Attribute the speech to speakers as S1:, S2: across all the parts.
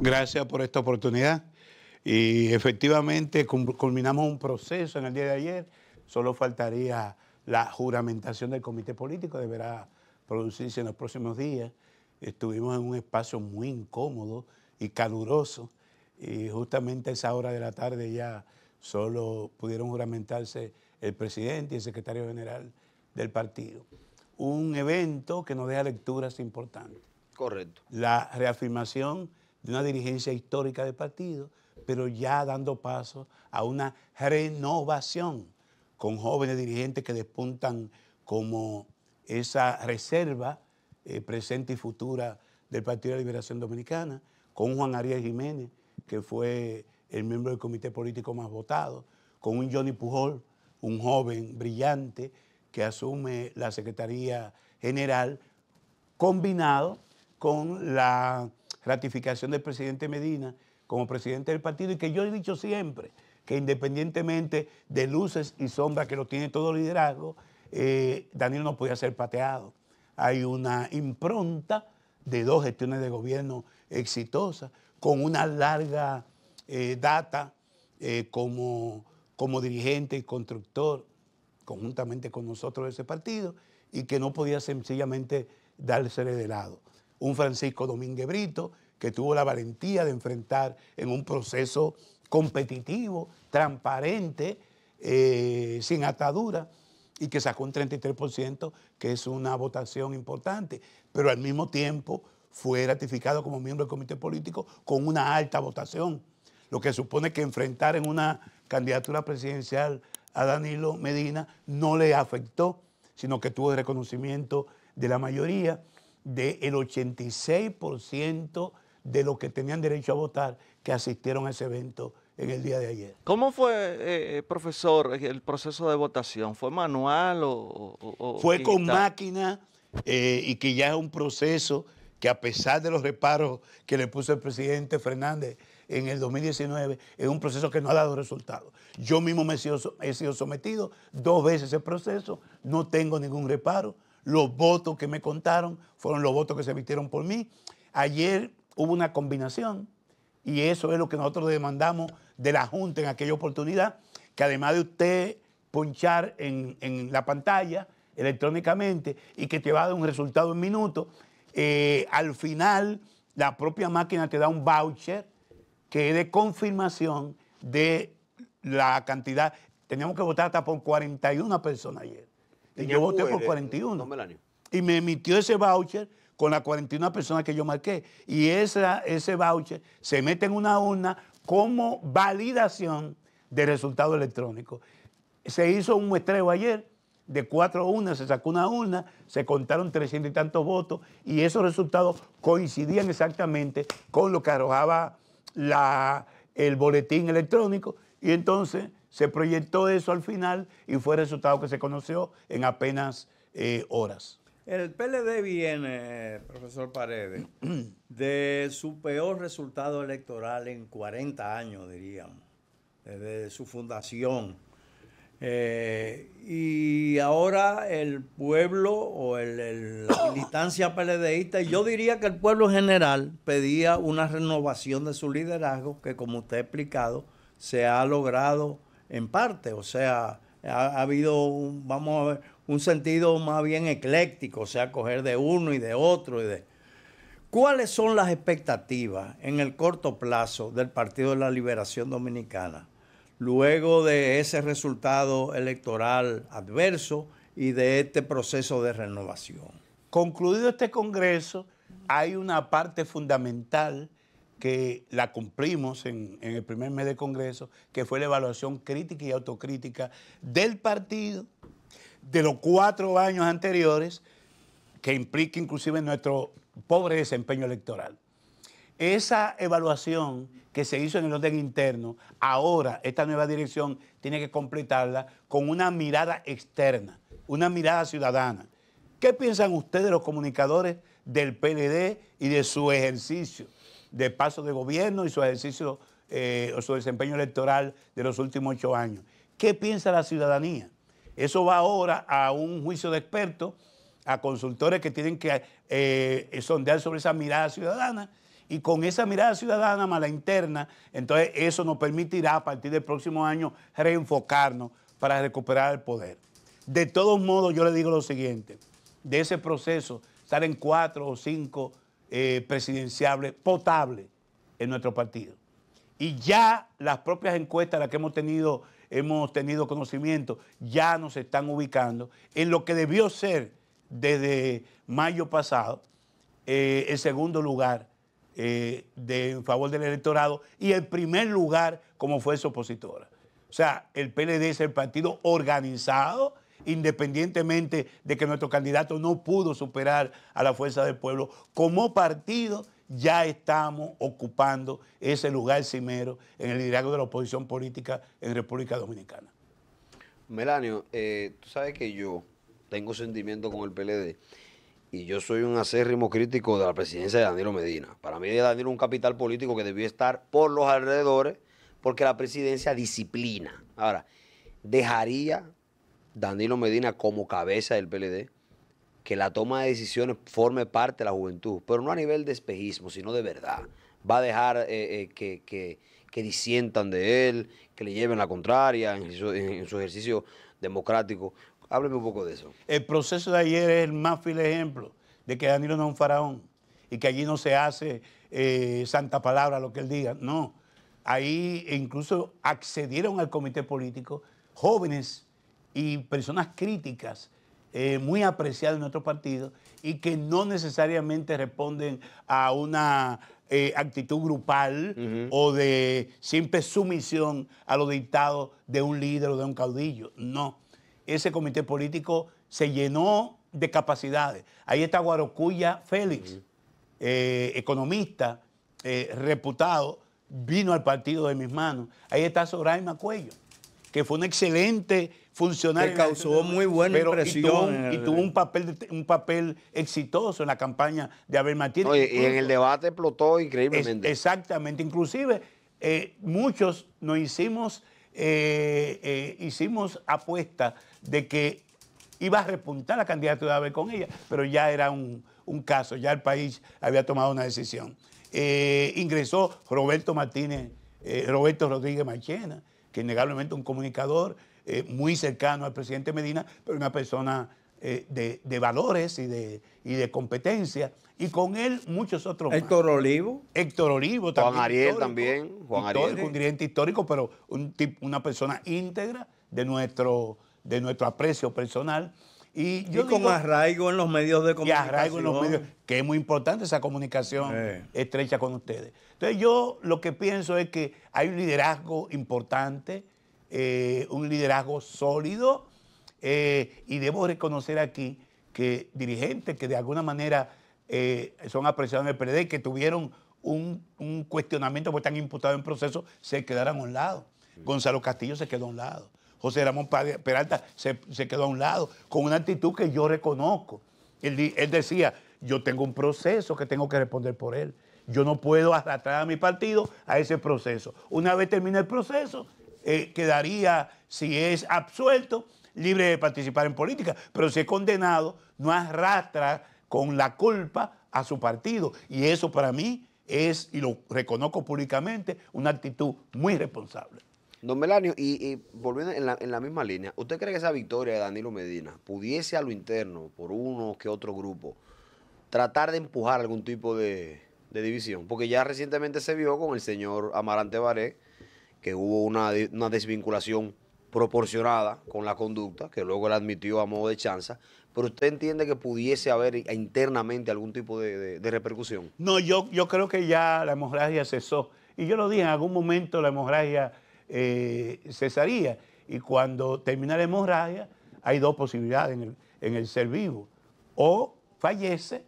S1: Gracias por esta oportunidad. Y efectivamente culminamos un proceso en el día de ayer. Solo faltaría la juramentación del comité político, deberá producirse en los próximos días. Estuvimos en un espacio muy incómodo y caluroso. Y justamente a esa hora de la tarde ya solo pudieron juramentarse el presidente y el secretario general del partido. Un evento que nos deja lecturas importantes. Correcto. La reafirmación de una dirigencia histórica del partido, pero ya dando paso a una renovación con jóvenes dirigentes que despuntan como esa reserva eh, presente y futura del Partido de Liberación Dominicana, con Juan Arias Jiménez, que fue el miembro del comité político más votado, con un Johnny Pujol, un joven brillante que asume la Secretaría General, combinado con la ratificación del presidente Medina como presidente del partido y que yo he dicho siempre que independientemente de luces y sombras que lo tiene todo liderazgo, eh, Daniel no podía ser pateado. Hay una impronta de dos gestiones de gobierno exitosas, con una larga eh, data eh, como, como dirigente y constructor, conjuntamente con nosotros de ese partido, y que no podía sencillamente dársele de lado un Francisco Domínguez Brito, que tuvo la valentía de enfrentar en un proceso competitivo, transparente, eh, sin atadura, y que sacó un 33%, que es una votación importante, pero al mismo tiempo fue ratificado como miembro del comité político con una alta votación, lo que supone que enfrentar en una candidatura presidencial a Danilo Medina no le afectó, sino que tuvo el reconocimiento de la mayoría del 86% de los que tenían derecho a votar que asistieron a ese evento en el día de ayer.
S2: ¿Cómo fue, eh, eh, profesor, el proceso de
S1: votación? ¿Fue manual o...? fue con máquina eh, y que ya es un proceso que a pesar de los reparos que le puso el presidente Fernández en el 2019, es un proceso que no ha dado resultado. Yo mismo me he sido, sometido dos veces ese proceso, no tengo ningún reparo, los votos que me contaron fueron los votos que se emitieron por mí. Ayer hubo una combinación y eso es lo que nosotros demandamos de la Junta en aquella oportunidad, que además de usted ponchar en, la pantalla electrónicamente y que te va a dar un resultado en minutos, eh, al final la propia máquina te da un voucher que es de confirmación de la cantidad. Teníamos que votar hasta por 41 personas ayer y yo voté por 41. Eh, y me emitió ese voucher con las 41 personas que yo marqué. Y esa, ese voucher se mete en una urna como validación de resultado electrónico. Se hizo un muestreo ayer de cuatro urnas, se sacó una urna, se contaron 300 y tantos votos y esos resultados coincidían exactamente con lo que arrojaba la, el boletín electrónico y entonces se proyectó eso al final y fue el resultado que se conoció en apenas eh, horas.
S3: El PLD viene, profesor Paredes, de su peor resultado electoral en 40 años, diríamos, desde su fundación. Eh, y ahora el pueblo o la militancia PLDista, yo diría que el pueblo general pedía una renovación de su liderazgo, que como usted ha explicado, se ha logrado en parte. O sea, ha, habido, un, vamos a ver, un sentido más bien ecléctico, o sea, coger de uno y de otro. ¿Cuáles son las expectativas en el corto plazo del Partido de la Liberación Dominicana? Luego de ese resultado electoral
S1: adverso y de este proceso de renovación. Concluido este Congreso, hay una parte fundamental que la cumplimos en, el primer mes de Congreso, que fue la evaluación crítica y autocrítica del partido, de los cuatro años anteriores, que implica inclusive nuestro pobre desempeño electoral. Esa evaluación que se hizo en el orden interno, ahora esta nueva dirección tiene que completarla con una mirada externa, una mirada ciudadana. ¿Qué piensan ustedes los comunicadores del PLD y de su ejercicio de paso de gobierno y su ejercicio o eh, su desempeño electoral de los últimos ocho años. ¿Qué piensa la ciudadanía? Eso va ahora a un juicio de expertos, a consultores que tienen que eh, sondear sobre esa mirada ciudadana y con esa mirada ciudadana más interna, entonces eso nos permitirá a partir del próximo año reenfocarnos para recuperar el poder. De todos modos, yo le digo lo siguiente, de ese proceso, salen cuatro o cinco eh, presidenciable potable en nuestro partido. Y ya las propias encuestas, las que hemos tenido, hemos tenido conocimiento, ya nos están ubicando en lo que debió ser desde mayo pasado eh, el segundo lugar eh, de, en favor del electorado y el primer lugar como fuerza opositora. O sea, el PLD es el partido organizado independientemente de que nuestro candidato no pudo superar a la fuerza del pueblo, como partido ya estamos ocupando ese lugar cimero en el liderazgo de la oposición política en República Dominicana.
S4: Melanio, eh, tú sabes que yo tengo sentimiento con el PLD y yo soy un acérrimo crítico de la presidencia de Danilo Medina. Para mí Danilo es un capital político que debió estar por los alrededores porque la presidencia disciplina. Ahora, dejaría Danilo Medina como cabeza del PLD, que la toma de decisiones forme parte de la juventud, pero no a nivel de espejismo, sino de verdad. Va a dejar eh, eh, que, disientan de él, que le lleven la contraria en su, ejercicio democrático. Hábleme un poco de eso.
S1: El proceso de ayer es el más fiel ejemplo de que Danilo no es un faraón y que allí no se hace eh, santa palabra lo que él diga. No, ahí incluso accedieron al comité político jóvenes y personas críticas eh, muy apreciadas en nuestro partido y que no necesariamente responden a una eh, actitud grupal o de simple sumisión a los dictados de un líder o de un caudillo. No, ese comité político se llenó de capacidades. Ahí está Guarocuya Félix, eh, economista reputado, vino al partido de mis manos. Ahí está Soraima Cuello que fue un excelente funcionario. Que causó muy buena impresión. Y tuvo, un, papel, exitoso en la campaña de Abel Martínez. y, en el debate explotó increíblemente. exactamente. Inclusive, eh, muchos nos hicimos, eh, eh, hicimos apuesta de que iba a repuntar la candidatura de Abel con ella, pero ya era un, un caso, ya el país había tomado una decisión. ingresó Roberto Martínez, Roberto Rodríguez Machena, que innegablemente un comunicador eh, muy cercano al presidente Medina, pero una persona eh, de, valores y de, y de competencia. Y con él muchos otros. Héctor Olivo. Héctor Olivo también. Juan Ariel también. Juan Ariel. Un dirigente histórico, pero una persona íntegra de nuestro, de nuestro aprecio personal. Y, yo con arraigo en los medios de comunicación. arraigo que es muy importante esa comunicación estrecha con ustedes. Entonces yo lo que pienso es que hay un liderazgo importante, eh, un liderazgo sólido, eh, y debo reconocer aquí que dirigentes que de alguna manera eh, son apreciados en el y que tuvieron un, cuestionamiento porque están imputados en proceso, se quedaron a un lado. Gonzalo Castillo se quedó a un lado. José Ramón Peralta se, quedó a un lado, con una actitud que yo reconozco. Él, decía, yo tengo un proceso que tengo que responder por él. Yo no puedo arrastrar a mi partido a ese proceso. Una vez termine el proceso, eh, quedaría, si es absuelto, libre de participar en política. Pero si es condenado, no arrastra con la culpa a su partido. Y eso para mí es, y lo reconozco públicamente, una actitud muy responsable.
S4: Don Melanio, y, volviendo en la, misma línea, ¿usted cree que esa victoria de Danilo Medina pudiese a lo interno, por uno que otro grupo, tratar de empujar algún tipo de, división? Porque ya recientemente se vio con el señor Amarante Baré que hubo una, desvinculación proporcionada con la conducta, que luego la admitió a modo de chanza, pero usted entiende que pudiese haber internamente algún tipo de, repercusión.
S1: No, yo, yo creo que ya la hemorragia cesó. Y yo lo dije, en algún momento la hemorragia eh, cesaría. Y cuando termina la hemorragia, hay dos posibilidades en el, ser vivo. O fallece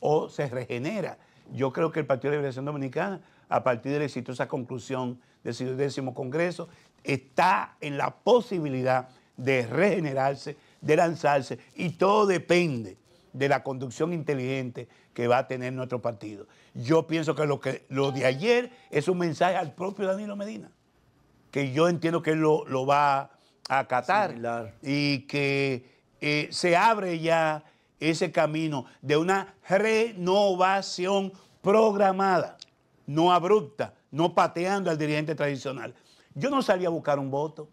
S1: o se regenera. Yo creo que el Partido de Liberación Dominicana, a partir de la exitosa conclusión del décimo Congreso, está en la posibilidad de regenerarse, de lanzarse, y todo depende de la conducción inteligente que va a tener nuestro partido. Yo pienso que lo, que, lo de ayer es un mensaje al propio Danilo Medina que yo entiendo que él lo, va a acatar y que eh, se abre ya ese camino de una renovación programada, no abrupta, no pateando al dirigente tradicional. Yo no salí a buscar un voto,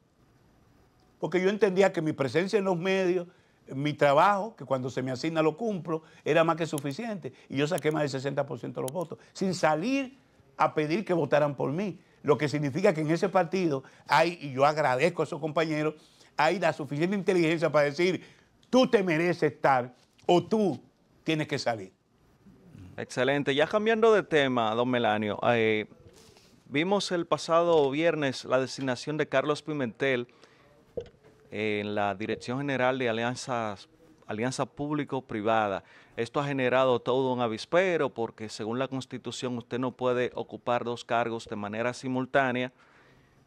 S1: porque yo entendía que mi presencia en los medios, mi trabajo, que cuando se me asigna lo cumplo, era más que suficiente. Y yo saqué más del 60% de los votos, sin salir a pedir que votaran por mí lo que significa que en ese partido hay, y yo agradezco a esos compañeros, hay la suficiente inteligencia para decir, tú te mereces estar o tú tienes que salir.
S2: Excelente. Ya cambiando de tema, don Melanio, eh, vimos el pasado viernes la designación de Carlos Pimentel en la Dirección General de Alianzas alianza público-privada. Esto ha generado todo un avispero porque según la Constitución usted no puede ocupar dos cargos de manera simultánea,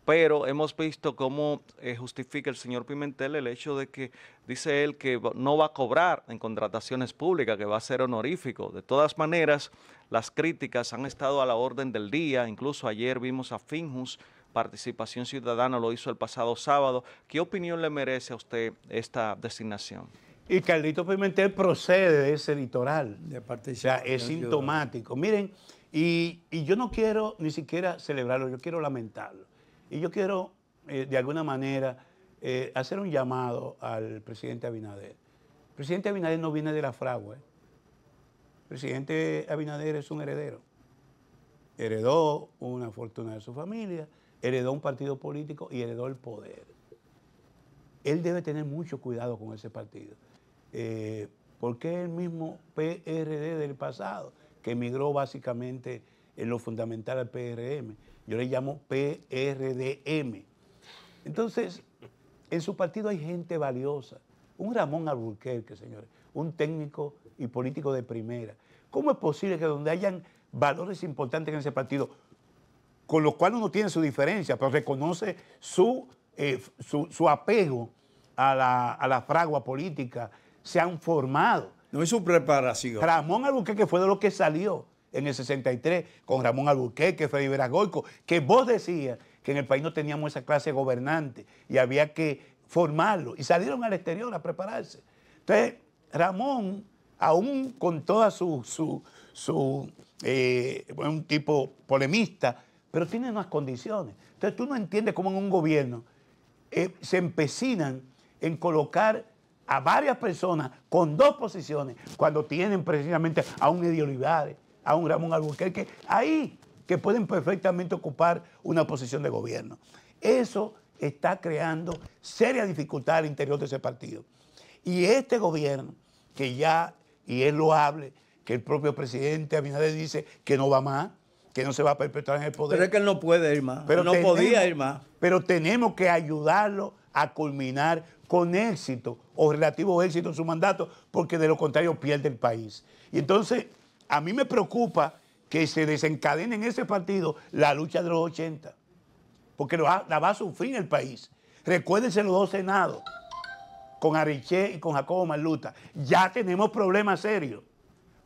S2: pero hemos visto cómo eh, justifica el señor Pimentel el hecho de que dice él que no va a cobrar en contrataciones públicas, que va a ser honorífico. De todas maneras, las críticas han estado a la orden del día, incluso ayer vimos a Finjus Participación Ciudadana lo hizo el pasado sábado. ¿Qué opinión le merece a usted esta designación?
S1: Y Carlito Pimentel procede de ese litoral. De parte o sea, es sintomático. Miren, y, yo no quiero ni siquiera celebrarlo, yo quiero lamentarlo. Y yo quiero, eh, de alguna manera, eh, hacer un llamado al presidente Abinader. El presidente Abinader no viene de la fragua. El ¿eh? presidente Abinader es un heredero. Heredó una fortuna de su familia, heredó un partido político y heredó el poder. Él debe tener mucho cuidado con ese partido. Eh, porque es el mismo PRD del pasado, que emigró básicamente en lo fundamental al PRM. Yo le llamo PRDM. Entonces, en su partido hay gente valiosa. Un Ramón Alburquerque, señores, un técnico y político de primera. ¿Cómo es posible que donde hayan valores importantes en ese partido, con los cuales uno tiene su diferencia, pero reconoce eh, su, apego a la, a la fragua política, se han formado. No es su preparación. Ramón Albuquerque fue de lo que salió en el 63 con Ramón Albuquerque, Freddy Veragoico, que vos decías que en el país no teníamos esa clase gobernante y había que formarlo. Y salieron al exterior a prepararse. Entonces, Ramón, aún con toda su... Eh, un tipo polemista, pero tiene unas condiciones. Entonces tú no entiendes cómo en un gobierno eh, se empecinan en colocar a varias personas con dos posiciones cuando tienen precisamente a un Eddie Olivares, a un Ramón Albuquerque, ahí que pueden perfectamente ocupar una posición de gobierno. Eso está creando serias dificultades al interior de ese partido. Y este gobierno, que ya, y él lo hable, que el propio presidente Abinader dice que no va más, que no se va a perpetuar en el poder. Pero es que él no puede ir más, pero no podía ir más. Pero tenemos que ayudarlo a culminar con éxito o relativo éxito en su mandato, porque de lo contrario pierde el país. Y entonces, a mí me preocupa que se desencadene en ese partido la lucha de los 80, porque la va a sufrir el país. Recuérdense los dos senados, con Ariché y con Jacobo Marluta. Ya tenemos problemas serios,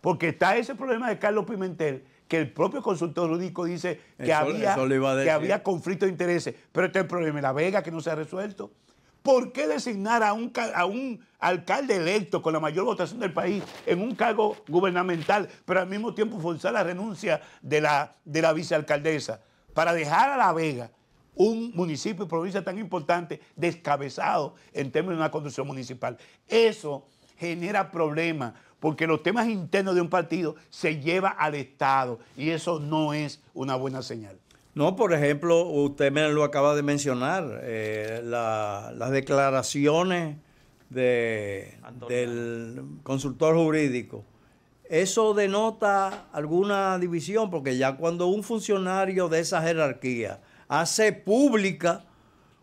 S1: porque está ese problema de Carlos Pimentel, que el propio consultor jurídico dice que, había, conflicto de intereses. Pero este es el problema de La Vega que no se ha resuelto. ¿Por qué designar a un, a un alcalde electo con la mayor votación del país en un cargo gubernamental, pero al mismo tiempo forzar la renuncia de la, de la vicealcaldesa para dejar a La Vega? un municipio y provincia tan importante descabezado en términos de una conducción municipal. Eso genera problemas porque los temas internos de un partido se lleva al Estado y eso no es una buena señal. No, por ejemplo,
S3: usted me lo acaba de mencionar, eh, las declaraciones del consultor jurídico. Eso denota alguna división, porque ya cuando un funcionario de esa jerarquía hace pública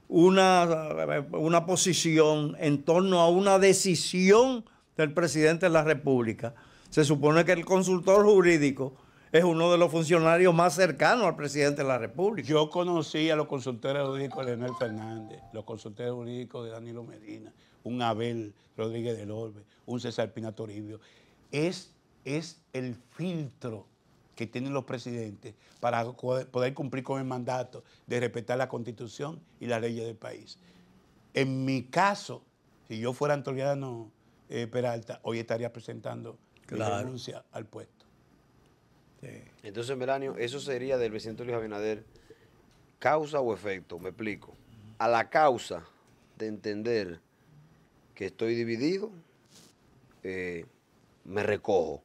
S3: una, una posición en torno a una decisión del presidente de la República. Se supone que el
S1: consultor jurídico es uno de los funcionarios más cercanos al presidente de la República. Yo conocí a los consultores jurídicos de Leonel Fernández, los consultores jurídicos de Danilo Medina, un Abel Rodríguez del Orbe, un César Pina Es, es el filtro que tienen los presidentes para poder cumplir con el mandato de respetar la constitución y las leyes del país. En mi caso, si yo fuera antoliano eh, Peralta, hoy estaría presentando la denuncia al puesto.
S4: Entonces, Melanio, eso sería del presidente Luis Abinader, causa o efecto, me explico. A la causa de entender que estoy dividido, eh, me recojo.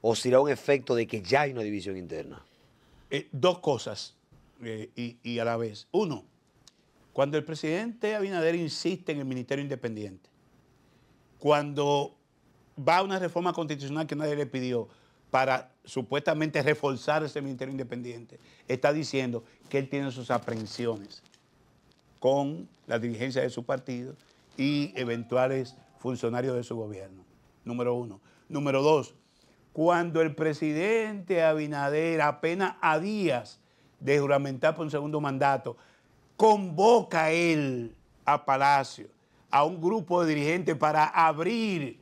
S4: ¿O
S1: será un efecto de que ya hay una división interna? Eh, dos cosas y a la vez. Uno, cuando el presidente Abinader insiste en el Ministerio Independiente, cuando va a una reforma constitucional que nadie le pidió para supuestamente reforzar ese Ministerio Independiente, está diciendo que él tiene sus aprensiones con la dirigencia de su partido y eventuales funcionarios de su gobierno. Número uno. Número dos, cuando el presidente Abinader, apenas a días de juramentar por un segundo mandato, convoca él a Palacio a un grupo de dirigentes para abrir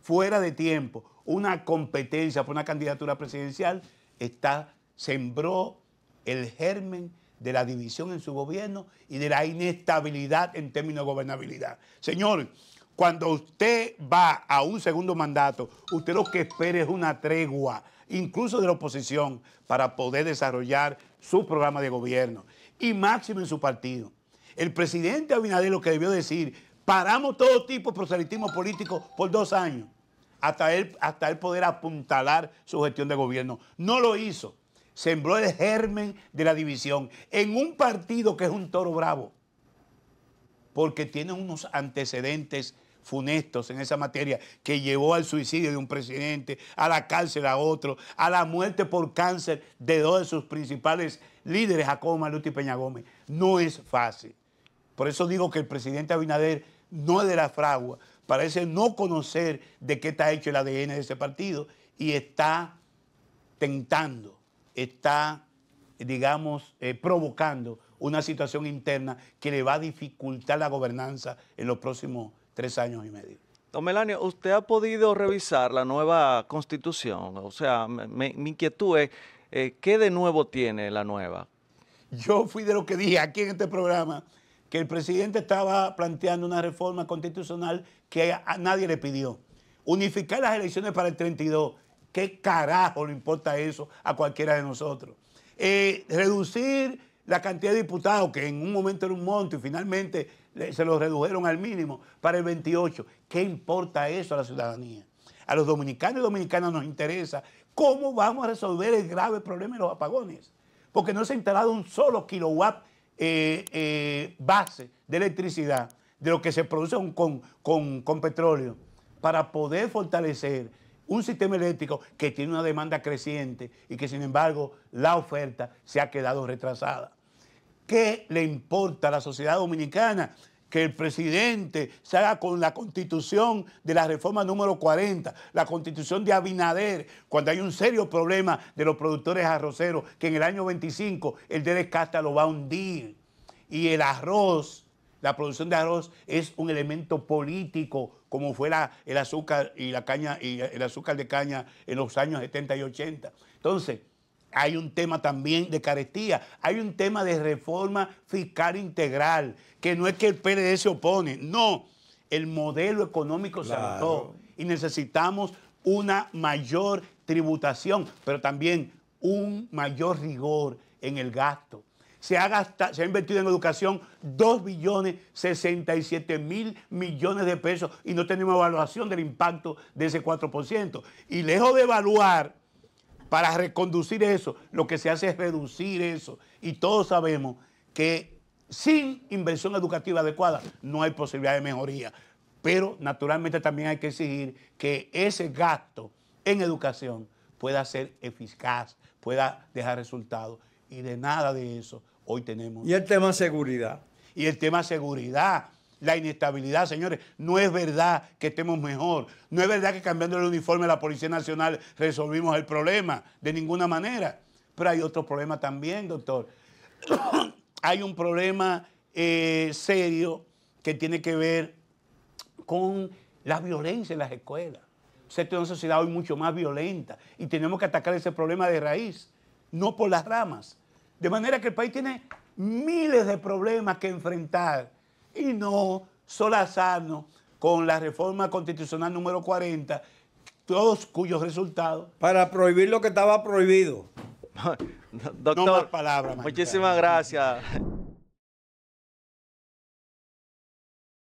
S1: fuera de tiempo una competencia por una candidatura presidencial, está, sembró el germen de la división en su gobierno y de la inestabilidad en términos de gobernabilidad. Señor, cuando usted va a un segundo mandato, usted lo que espera es una tregua, incluso de la oposición, para poder desarrollar su programa de gobierno y máximo en su partido. El presidente Abinader lo que debió decir Paramos todo tipo de proselitismo político por dos años, hasta él, hasta él poder apuntalar su gestión de gobierno. No lo hizo. Sembró el germen de la división en un partido que es un toro bravo, porque tiene unos antecedentes funestos en esa materia que llevó al suicidio de un presidente, a la cárcel a otro, a la muerte por cáncer de dos de sus principales líderes, Jacobo Maluti y Peña Gómez. No es fácil. Por eso digo que el presidente Abinader no de la fragua, parece no conocer de qué está hecho el ADN de ese partido y está tentando, está, digamos, eh, provocando una situación interna que le va a dificultar la gobernanza en los próximos tres años y medio.
S2: Don Melanio, usted ha podido revisar la nueva constitución. O sea, me, mi inquietud es, eh, ¿qué de nuevo tiene la nueva?
S1: Yo fui de lo que dije aquí en este programa que el presidente estaba planteando una reforma constitucional que nadie le pidió. Unificar las elecciones para el 32. ¿Qué carajo le importa eso a cualquiera de nosotros? Eh, reducir la cantidad de diputados, que en un momento era un monto y finalmente se lo redujeron al mínimo, para el 28. ¿Qué importa eso a la ciudadanía? A los dominicanos y dominicanas nos interesa cómo vamos a resolver el grave problema de los apagones. Porque no se ha instalado un solo kilowatt eh, eh, base de electricidad de lo que se produce con, con petróleo para poder fortalecer un sistema eléctrico que tiene una demanda creciente y que sin embargo la oferta se ha quedado retrasada. ¿Qué le importa a la sociedad dominicana que el presidente se con la constitución de la reforma número 40, la constitución de Abinader, cuando hay un serio problema de los productores arroceros, que en el año 25 el de Casta lo va a hundir. Y el arroz, la producción de arroz es un elemento político, como fue el azúcar y la caña y el azúcar de caña en los años 70 y 80. Entonces, hay un tema también de carestía, hay un tema de reforma fiscal integral, que no es que el PLD se opone, no, el modelo económico se agotó y necesitamos una mayor tributación, pero también un mayor rigor en el gasto. Se ha, gastado, se ha invertido en educación 2 billones 67 mil millones de pesos y no tenemos evaluación del impacto de ese 4%. Y lejos de evaluar para reconducir eso, lo que se hace es reducir eso. Y todos sabemos que sin inversión educativa adecuada no hay posibilidad de mejoría. Pero naturalmente también hay que exigir que ese gasto en educación pueda ser eficaz, pueda dejar resultados. Y de nada de eso hoy tenemos. Y el tema seguridad. Y el tema seguridad la inestabilidad, señores. No es verdad que estemos mejor. No es verdad que cambiando el uniforme de la Policía Nacional resolvimos el problema, de ninguna manera. Pero hay otro problema también, doctor. hay un problema eh, serio que tiene que ver con la violencia en las escuelas. Se tiene una sociedad hoy mucho más violenta y tenemos que atacar ese problema de raíz, no por las ramas. De manera que el país tiene miles de problemas que enfrentar y no solazarnos con la reforma constitucional número 40, todos cuyos resultados... Para prohibir lo que estaba prohibido. Doctor,
S2: no más palabras. Muchísimas gracias.